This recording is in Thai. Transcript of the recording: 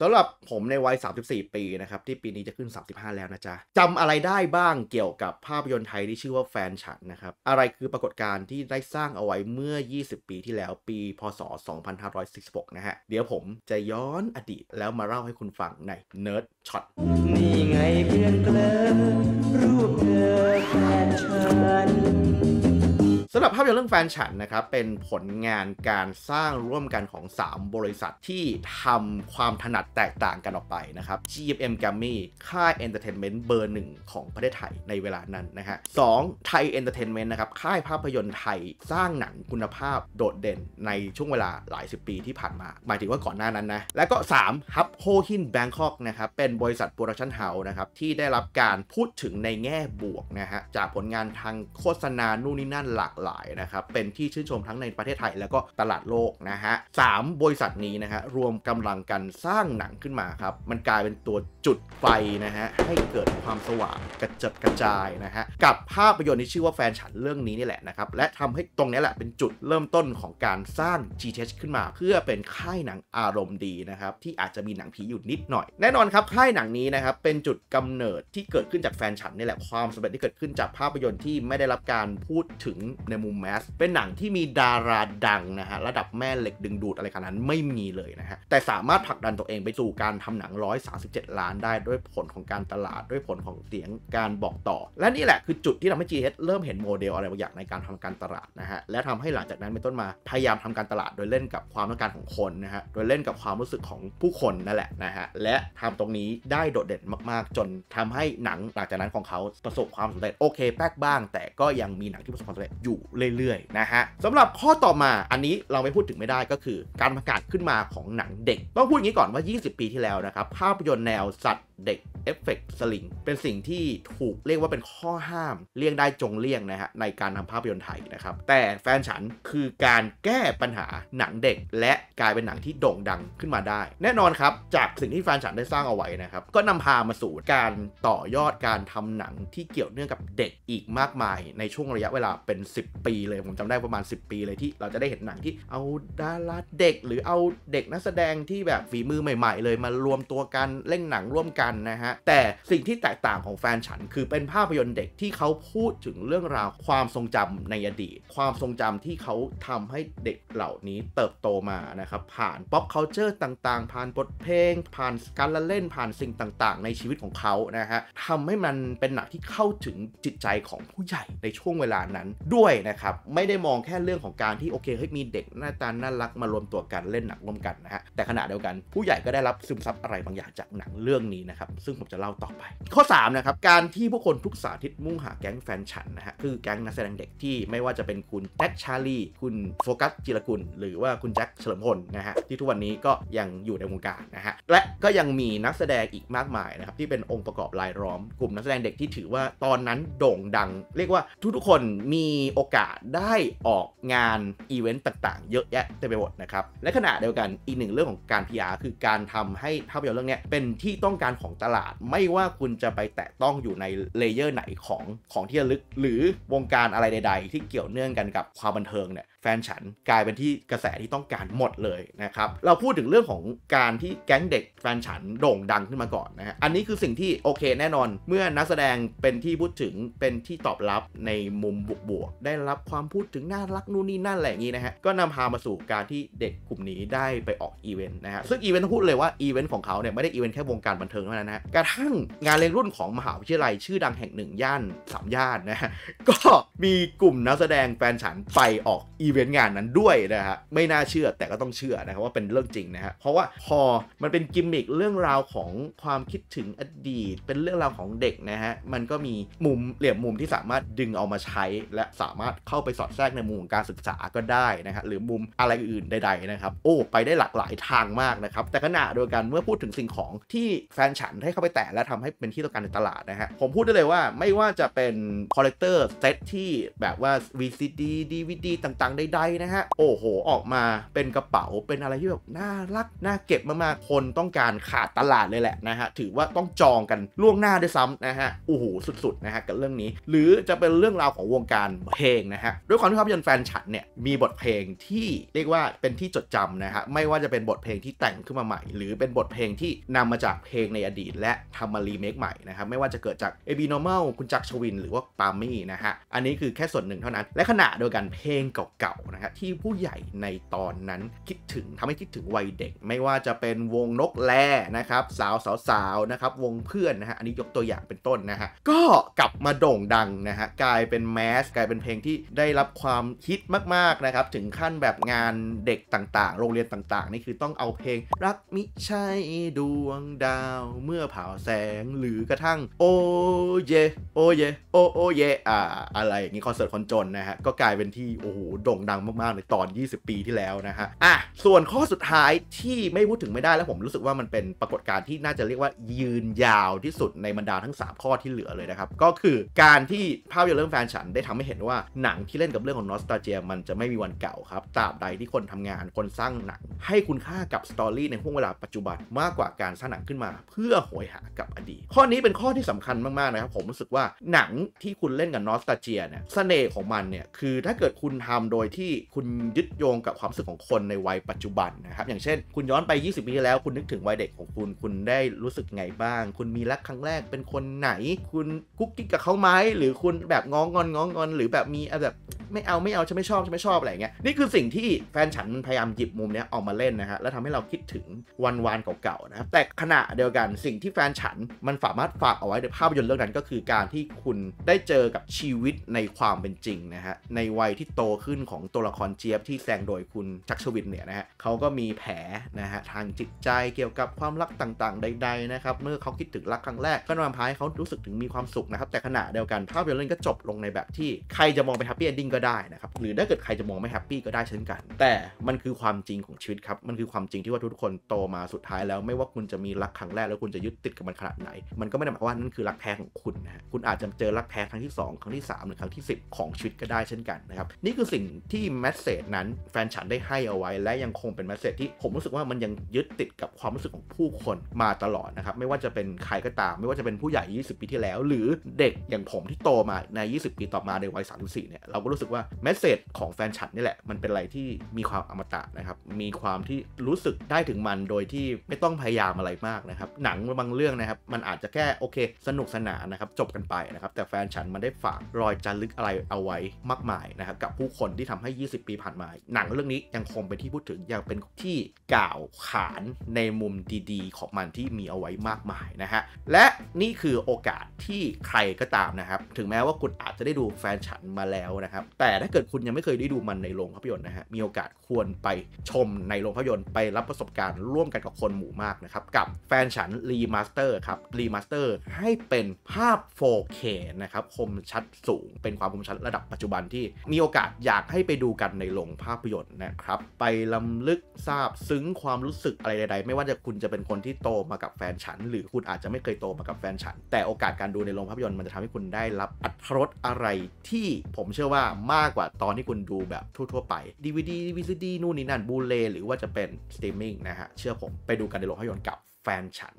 สำหรับผมในวัย 34 ปีนะครับ ที่ปีนี้จะขึ้น 35 แล้วนะจ๊ะจำอะไรได้บ้างเกี่ยวกับภาพยนตร์ไทยที่ชื่อว่าแฟนฉันนะครับ อะไรคือปรากฏการณ์ที่ได้สร้างเอาไว้เมื่อ 20 ปีที่แล้วปีพศ 2546นะฮะ เดี๋ยวผมจะย้อนอดีตแล้วมาเล่าให้คุณฟังใน Nerd Shot นี่ไงเพื่อนเกลอรูปเดิสำหรับภาพยนตร์เรื่องแฟนฉันนะครับเป็นผลงานการสร้างร่วมกันของ 3 บริษัทที่ทำความถนัดแตกต่างกันออกไปนะครับ GMM Grammy ค่าย Entertainment เบอร์หนึ่งของประเทศไทยในเวลานั้นนะฮะสองไทย Entertainment นะครับค่ายภาพยนตร์ไทยสร้างหนังคุณภาพโดดเด่นในช่วงเวลาหลายสิบปีที่ผ่านมา หมายถึงว่าก่อนหน้านั้นนะและก็3ฮับโฮฮินแบงคอกนะครับเป็นบริษัทโปรดักชั่นเฮาส์นะครับที่ได้รับการพูดถึงในแง่บวกนะฮะจากผลงานทางโฆษณานู่นนี่นั่นหลากลายนะครับเป็นที่ชื่นชมทั้งในประเทศไทยแล้วก็ ตลาดโลกนะฮะสามบริษัทนี้นะฮะรวมกำลังกันสร้างหนังขึ้นมาครับ มันกลายเป็นตัวจุดไฟนะฮะให้เกิดความสว่างกระจัดกระจายนะฮะกับภาพยนตร์ที่ชื่อว่าแฟนฉันเรื่องนี้นี่แหละนะครับ และทำให้ตรงนี้แหละเป็นจุดเริ่มต้นของการสร้าง GTH ขึ้นมา เพื่อเป็นค่ายหนังอารมณ์ดีนะครับที่อาจจะมีหนังผีอยู่นิดหน่อยแน่นอนครับค่ายหนังนี้นะครับเป็นจุดกำเนิดที่เกิดขึ้นจากแฟนฉันนี่แหละความสำเร็จที่เกิดขึ้นจากภาพยนตร์ที่ไม่ได้รับการพูดถึงในมุมแมสเป็นหนังที่มีดาราดังนะฮะระดับแม่เหล็กดึงดูดอะไรขนาดนั้นไม่มีเลยนะฮะ แต่สามารถผลักดันตัวเองไปสู่การทำหนัง 137 ล้าน ได้ด้วยผลของการตลาดด้วยผลของเสียงการบอกต่อ และนี่แหละคือจุดที่ทำให้ GH เริ่มเห็นโมเดลอะไรบางอย่างในการทำการตลาดนะฮะและทำให้หลังจากนั้นเป็นต้นมา พยายามทำการตลาดโดยเล่นกับความต้องการของคนนะฮะโดยเล่นกับความรู้สึกของผู้คนนั่นแหละนะฮะและทำตรงนี้ได้โดดเด่นมากๆ จนทำให้หนังหลังจากนั้นของเขาประสบความสำเร็จโอเคแป๊กบ้าง แต่ก็ยังมีหนังที่ประสบความสำเร็จอยู่เรื่อยๆนะฮะสำหรับข้อต่อมาอันนี้เราไม่พูดถึงไม่ได้ก็คือ การประกาศขึ้นมาของหนังเด็ก ต้องพูดอย่างนี้ก่อนว่า 20 ปีที่แล้วนะครับ ภาพยนตร์แนวสัตว์เด็กเอฟเฟกสลิงเป็นสิ่งที่ถูกเรียกว่าเป็นข้อห้ามเลี่ยงได้จงเลี่ยงนะฮะในการทำภาพยนตร์ไทยนะครับ แต่แฟนฉันคือการแก้ปัญหาหนังเด็กและกลายเป็นหนังที่โด่งดังขึ้นมาได้ แน่นอนครับจากสิ่งที่แฟนฉันได้สร้างเอาไว้นะครับก็นำพามาสู่การต่อยอดการทำหนังที่เกี่ยวเนื่องกับเด็กอีกมากมาย ในช่วงระยะเวลาเป็น 10ปีเลย ผมจำได้ประมาณ 10 ปีเลยที่เราจะได้เห็นหนังที่เอาดาราเด็ก หรือเอาเด็กนักแสดงที่แบบฝีมือใหม่ ๆ เลยมารวมตัวกันเล่นหนังร่วมกันนะฮะแต่สิ่งที่แตกต่างของแฟนฉัน คือเป็นภาพยนตร์เด็กที่เขาพูดถึงเรื่องราวความทรงจำในอดีต ความทรงจำที่เขาทำให้เด็กเหล่านี้เติบโตมานะครับผ่าน pop culture ต่างๆ ผ่านบทเพลงผ่านการละเล่นผ่านสิ่งต่าง ๆ ในชีวิตของเขานะฮะทำให้มันเป็นหนังที่เข้าถึงจิตใจของผู้ใหญ่ในช่วงเวลานั้นด้วยนะครับไม่ได้มองแค่เรื่องของการที่โอเคเฮ้ยมีเด็ก หน้าตา น่ารัก มารวมตัวกันเล่นหนังร่วมกันนะฮะแต่ขณะเดียวกันผู้ใหญ่ก็ได้รับซึมซับอะไรบางอย่างจากหนังเรื่องนี้นะครับซึ่งผมจะเล่าต่อไป ข้อ3นะครับการที่ผู้คนทุกสาธิตมุ่งหาแก๊งแฟนฉันนะฮะคือแก๊งนักแสดงเด็กที่ไม่ว่าจะเป็นคุณแจ็คชาลีคุณโฟกัสจิรกุล หรือว่าคุณแจ็คเฉลิมพลนะฮะที่ทุกวันนี้ก็ยังอยู่ในวงการนะฮะและก็ยังมีนักแสดงอีกมากมายนะครับ ที่เป็นองค์ประกอบรายล้อมกลุ่มนักแสดงเด็กที่ถือว่าตอนนั้นโด่งดัง เรียกว่าทุกๆคนมีโอกาส ได้ออกงาน อีเวนต์ ต่าง ๆ เยอะแยะเต็มไปหมดนะครับ และขณะเดียวกันอีกหนึ่งเรื่องของการ PR คือการทำให้ภาพยนตร์เรื่องนี้เป็นที่ต้องการของตลาดไม่ว่าคุณจะไปแตะต้องอยู่ในเลเยอร์ไหนของของ ที่ลึก หรือวงการอะไรใดๆที่เกี่ยวเนื่องกันกับความบันเทิงเนี่ยแฟนฉันกลายเป็นที่กระแสที่ต้องการหมดเลยนะครับเราพูดถึงเรื่องของการที่แก๊งเด็กแฟนฉันโด่งดังขึ้นมาก่อนนะฮะอันนี้คือสิ่งที่โอเคแน่นอนเมื่อนักแสดงเป็นที่พูดถึงเป็นที่ตอบรับในมุมบวกๆได้รับความพูดถึงน่ารักนู่นนี่นั่นแหละอย่างนี้นะฮะก็นำพามาสู่การที่เด็กกลุ่มนี้ได้ไปออกอีเวนต์นะฮะซึ่งอีเวนต์พูดเลยว่าอีเวนต์ของเขาเนี่ยไม่ได้อีเวนต์แค่วงการบันเทิงเท่านั้นนะกระทั่งงานเลี้ยงรุ่นของมหาวิทยาลัยชื่อดังแห่งหนึ่งย่านสามย่านนะฮะก็มีกลุ่มนักแสดงแฟนฉันไปออกอีเวนต์งานนั้นด้วยนะฮะไม่น่าเชื่อแต่ก็ต้องเชื่อนะครับ ว่าเป็นเรื่องจริงนะฮะเพราะว่าพอมันเป็นกิมมิคเรื่องราวของความคิดถึงอดีตเป็นเรื่องราวของเด็กนะฮะมันก็มีมุมเหลี่ยมมุมที่สามารถดึงเอามาใช้ และสามารถเข้าไปสอดแทรกในมุมของการศึกษาก็ได้นะฮะหรือมุมอะไรอื่นใดๆนะครับโอ้ไปได้หลากหลายทางมากนะครับ แต่ขณะเดียวกันเมื่อพูดถึงสิ่งของที่แฟนฉัน ให้เข้าไปแตะและทำให้เป็นที่ต้องการในตลาดนะฮะผมพูดได้เลยว่าไม่ว่าจะเป็นคอลเลกเตอร์เซตที่แบบว่า VCD DVD ต่าง ๆดๆนะฮะโอ้โหออกมาเป็นกระเป๋าเป็นอะไรที่แบบน่ารักน่าเก็บมากๆคนต้องการขาดตลาดเลยแหละนะฮะ ถือว่าต้องจองกันล่วงหน้าด้วยซ้ำนะฮะโอ้โหสุด ๆ นะฮะกับเรื่องนี้หรือจะเป็นเรื่องราวของวงการเพลงนะฮะด้วยความที่ภาพยนตร์แฟนฉันเนี่ยมีบทเพลงที่เรียกว่าเป็นที่จดจำนะฮะ ไม่ว่าจะเป็นบทเพลงที่แต่งขึ้นมาใหม่ หรือเป็นบทเพลงที่นำมาจากเพลงในอดีต และทำมารีเมคใหม่นะครับไม่ว่าจะเกิดจากเอบีโนเมลคุณจักรชวินหรือว่าปามี่นะฮะอันนี้คือแค่ส่วนหนึ่งเท่านั้น และขณะเดียวกันเพลงเก่าาๆนะฮะที่ผู้ใหญ่ในตอนนั้นคิดถึงทำให้คิดถึงวัยเด็ก ไม่ว่าจะเป็นวงนกแร่นะครับสาวสาวๆนะครับวงเพื่อนนะฮะอันนี้ยกตัวอย่างเป็นต้นนะฮะก็กลับมาโด่งดังนะฮะกลายเป็นแมสกลายเป็นเพลงที่ได้รับความฮิตมากๆนะครับถึงขั้นแบบงานเด็กต่างๆ โรงเรียนต่างๆ นี่คือต้องเอาเพลง รักมิใช่ดวงดาว เมื่อเผาแสงหรือกระทั่งโอเยโอเยโอโอเยอ่าอะไรอย่างนี้คอนเสิร์ตคนจนนะฮะก็กลายเป็นที่โอ้โหโด่งดังมากๆ ในตอน 20 ปีที่แล้วนะฮะ อ่ะ ส่วนข้อสุดท้ายที่ไม่พูดถึงไม่ได้แล้ว ผมรู้สึกว่ามันเป็นปรากฏการณ์ที่น่าจะเรียกว่า ยืนยาวที่สุดในบรรดาทั้ง 3 ข้อที่เหลือเลยนะครับ ก็คือการที่ภาพยนตร์เรื่องแฟนฉัน ได้ทำให้เห็นว่าหนังที่เล่นกับเรื่องของนอสตาเจีย มันจะไม่มีวันเก่าครับ ตราบใดที่คนทำงานคนสร้างหนัง ให้คุณค่ากับสตอรี่ในห่วงเวลาปัจจุบันมากกว่าการสร้างหนังขึ้นมา เพื่อโหยหากับอดีต ข้อนี้เป็นข้อที่สำคัญมากๆนะครับผมรู้สึกว่าหนังที่คุณเล่นกับนอสตาเจียเนี่ยเสน่ห์ของมันเนี่ยคือถ้าเกิดคุณทำโดยที่คุณยึดโยงกับความรู้สึกของคนในวัยปัจจุบันนะครับ อย่างเช่นคุณย้อนไป 20ปีที่แล้วคุณนึกถึงวัยเด็กของคุณ คุณได้รู้สึกไงบ้าง คุณมีรักครั้งแรกเป็นคนไหน คุณกุ๊กกิ๊กกับเขาไหมหรือคุณแบบง้องงอนง้องงอนหรือแบบมีแบบ ไม่เอาไม่เอาฉันไม่ชอบฉันไม่ชอบอะไรเงี้ยนี่คือสิ่งที่แฟนฉันมันพยายามหยิบมุมเนี้ยออกมาเล่นนะฮะแล้วทำให้เราคิดถึงวันวานเก่าๆนะครับแต่ขณะเดียวกันสิ่งที่แฟนฉันมันสามารถฝากเอาไว้ในภาพยนตร์เรื่องนั้นก็คือการที่คุณได้เจอกับชีวิตในความเป็นจริงนะฮะในวัยที่โตขึ้นขของตัวละครเจี๊ยบที่แสดงโดยคุณชักชวินเนี่ยนะฮะเขาก็มีแผลนะฮะ ทางจิตใจเกี่ยวกับความรักต่าง ๆ ใดๆนะครับ เมื่อเขาคิดถึงรักครั้งแรกก็นำพาให้เขารู้สึกถึงมีความสุขนะครับ แต่ขณะเดียวกันภาพยนตร์ก็จบลงในแบบที่ใครจะมองไปแฮปปี้เอนดิ้งก็ได้นะครับ หรือถ้าเกิดใครจะมองไม่แฮปปี้ก็ได้เช่นกัน แต่มันคือความจริงของชีวิตครับมันคือความจริงที่ว่าทุกคนโตมาสุดท้ายแล้วไม่ว่าคุณจะมีรักครั้งแรกแล้วคุณจะยึดติดกับมันขนาดไหน มันก็ไม่ได้หมายความว่านั่นคือรักแท้ของคุณนะคุณอาจจะเจอรักแท้ครั้งที่2ครั้งที่3หรือครั้งที่10 ของชีวิตก็ได้เช่นกันนะครับนี่คือสิ่งที่แมสเซจนั้นแฟนฉันได้ให้เอาไว้ และยังคงเป็นแมสเซจที่ผมรู้สึกว่ามันยังยึดติดกับความรู้สึกของผู้คนมาตลอดนะครับไม่ว่าจะเป็นใครก็ตามไม่ว่าจะเป็นผู้ใหญ่ 20 ปีที่แล้ว หรือเด็กอย่างผมที่โตมาใน 20 ปีต่อมาในวัย34เนี่ยเราก็รู้สึกว่าแมสเซจของแฟนฉันนี่แหละมันเป็นอะไรที่มีความอมตะนะครับมีความที่รู้สึกได้ถึงมันโดยที่ไม่ต้องพยายามอะไรมากนะครับหนังบางเรื่องนะครับมันอาจจะแค่โอเค สนุกสนานนะครับจบกันไปนะครับแต่แฟนฉันมันได้ฝากรอยจารึกอะไรเอาไว้มากมายนะครับกับผู้คนที่ททำให้ 20 ปีผ่าน มาหนังเรื่องนี้ยังคงเป็นที่พูดถึงยังเป็นที่กล่าวขานในมุมดีๆ ของมันที่มีเอาไว้มากมายนะฮะ และนี่คือโอกาสที่ใครก็ตามนะครับ ถึงแม้ว่าคุณอาจจะได้ดูแฟนฉันมาแล้วนะครับ แต่ถ้าเกิดคุณยังไม่เคยได้ดูมันในโรงภาพยนตร์นะฮะ มีโอกาสควรไปชมในโรงภาพยนตร์ ไปรับประสบการณ์ร่วมกันกับคนหมู่มากนะครับกับแฟนฉันรีมาสเตอร์ครับรีมาสเตอร์ให้เป็นภาพ 4K นะครับคมชัดสูงเป็นความคมชัดระดับปัจจุบันที่ มีโอกาสอยากให้ไปดูกันในโรงภาพยนตร์นะครับ ไปลำลึกทราบซึ้งความรู้สึกอะไรใดๆไม่ว่าจะคุณจะเป็นคนที่โตมากับแฟนฉัน หรือคุณอาจจะไม่เคยโตมากับแฟนฉัน แต่โอกาสการดูในโรงภาพยนตร์มันจะทำให้คุณได้รับอัตรสอะไรที่ผมเชื่อว่ามากกว่าตอนที่คุณดูแบบทั่ว ๆ ไป DVD VCD นู่นนี่นั่นบูเลหรือว่าจะเป็นสตรีมมิ่งนะฮะเชื่อผมไปดูกันในโรงภาพยนตร์กับแฟนฉัน